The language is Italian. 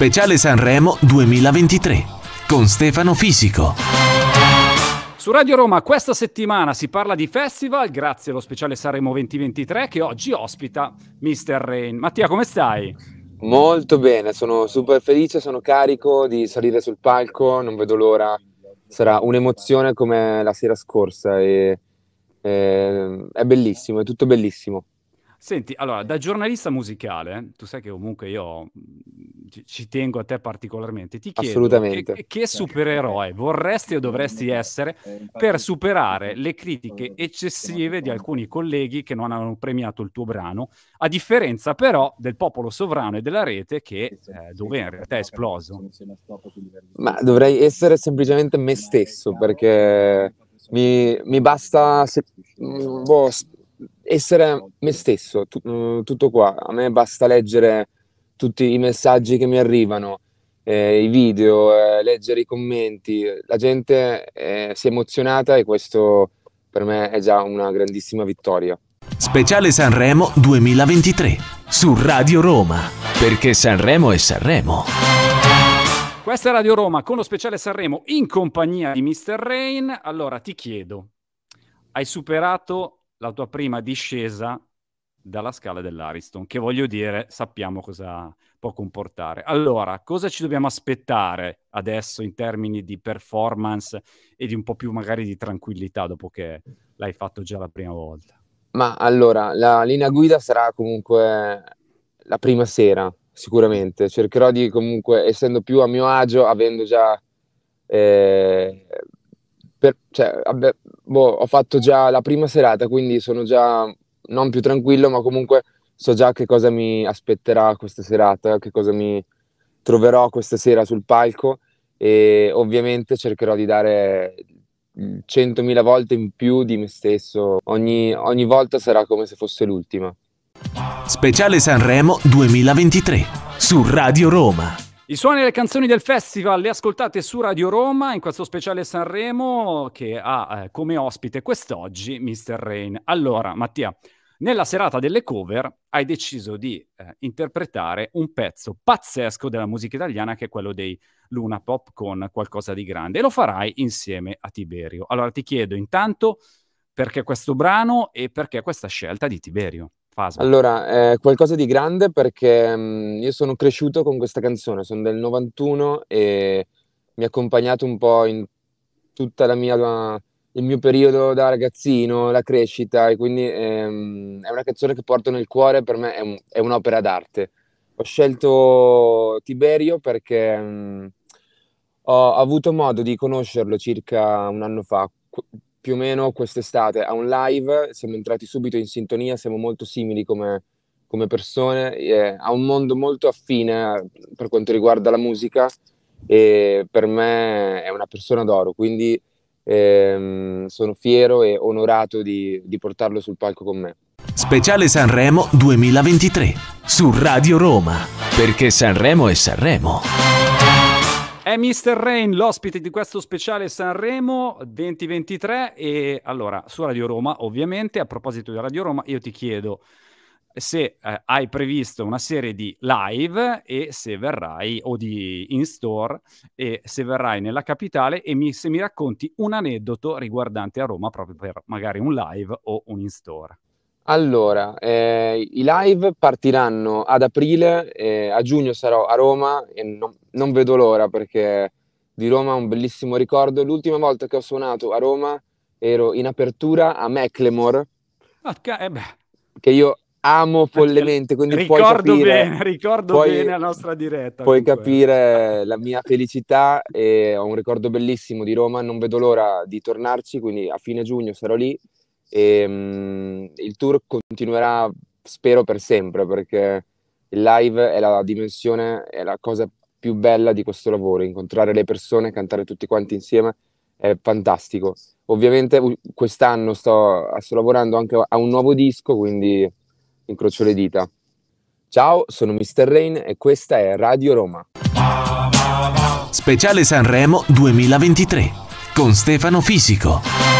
Speciale Sanremo 2023 con Stefano Fisico. Su Radio Roma questa settimana si parla di festival grazie allo speciale Sanremo 2023 che oggi ospita Mr. Rain. Mattia, come stai? Molto bene, sono super felice, sono carico di salire sul palco, non vedo l'ora. Sarà un'emozione come la sera scorsa e, e eh, è bellissimo, è tutto bellissimo. Senti, allora, da giornalista musicale, tu sai che comunque io ci tengo a te particolarmente, ti chiedo che, che, supereroe vorresti o dovresti essere per superare le critiche eccessive di alcuni colleghi che non hanno premiato il tuo brano, a differenza però del popolo sovrano e della rete che eh, dove in realtà è esploso. Ma dovrei essere semplicemente me stesso perché mi, mi basta se, boh, essere me stesso, tu, tutto qua, a me basta leggere tutti i messaggi che mi arrivano, eh, i video, eh, leggere i commenti, la gente eh, si è emozionata e questo per me è già una grandissima vittoria. Speciale Sanremo 2023 su Radio Roma, perché Sanremo è Sanremo. Questa è Radio Roma con lo speciale Sanremo in compagnia di Mr. Rain. Allora ti chiedo, hai superato la tua prima discesa dalla scala dell'Ariston, che voglio dire sappiamo cosa può comportare. Allora, cosa ci dobbiamo aspettare adesso in termini di performance e di un po' più magari di tranquillità dopo che l'hai fatto già la prima volta? Ma allora, la linea guida sarà comunque la prima sera, sicuramente. Cercherò di comunque, essendo più a mio agio, avendo già... Eh, per, cioè, abbe, boh, ho fatto già la prima serata, quindi sono già non più tranquillo, ma comunque so già che cosa mi aspetterà questa serata, che cosa mi troverò questa sera sul palco e ovviamente cercherò di dare centomila volte in più di me stesso, ogni, ogni volta sarà come se fosse l'ultima. Speciale Sanremo 2023 su Radio Roma. I suoni e le canzoni del festival le ascoltate su Radio Roma in questo speciale Sanremo che ha eh, come ospite quest'oggi Mr. Rain. Allora, Mattia, nella serata delle cover hai deciso di eh, interpretare un pezzo pazzesco della musica italiana che è quello dei Luna Pop con qualcosa di grande e lo farai insieme a Tiberio. Allora ti chiedo intanto perché questo brano e perché questa scelta di Tiberio. Fasa. Allora, eh, qualcosa di grande perché mh, mm, io sono cresciuto con questa canzone, sono del 91 e mi ha accompagnato un po' in tutta la mia il mio periodo da ragazzino, la crescita, e quindi ehm, è una canzone che porto nel cuore, per me è, un, è un'opera d'arte. Ho scelto Tiberio perché mh, mm, ho avuto modo di conoscerlo circa un anno fa, qu- più o meno quest'estate, a un live, siamo entrati subito in sintonia, siamo molto simili come, come persone, eh, ha un mondo molto affine eh, per quanto riguarda la musica e per me è una persona d'oro, quindi eh, sono fiero e onorato di, di portarlo sul palco con me. Speciale Sanremo 2023 su Radio Roma. Perché Sanremo è Sanremo. È Mr. Rain l'ospite di questo speciale Sanremo 2023 e allora su Radio Roma ovviamente, a proposito di Radio Roma, io ti chiedo se eh, hai previsto una serie di live e se verrai o di in store e se verrai nella capitale e mi, se mi racconti un aneddoto riguardante a Roma proprio per magari un live o un in store. Allora, eh, i live partiranno ad aprile, eh, a giugno sarò a Roma e no, non vedo l'ora perché di Roma è un bellissimo ricordo. L'ultima volta che ho suonato a Roma ero in apertura a Macklemore. Okay, ah, eh che io amo follemente, quindi ricordo puoi capire, bene, ricordo puoi, bene la nostra diretta. Puoi comunque. capire la mia felicità e ho un ricordo bellissimo di Roma, non vedo l'ora di tornarci, quindi a fine giugno sarò lì e um, il tour continuerà spero per sempre perché il live è la dimensione, è la cosa più bella di questo lavoro, incontrare le persone, cantare tutti quanti insieme è fantastico. Ovviamente quest'anno sto, sto lavorando anche a un nuovo disco, quindi Incrocio le dita. Ciao, sono Mr. Rain e questa è Radio Roma. Speciale Sanremo 2023 con Stefano Fisico.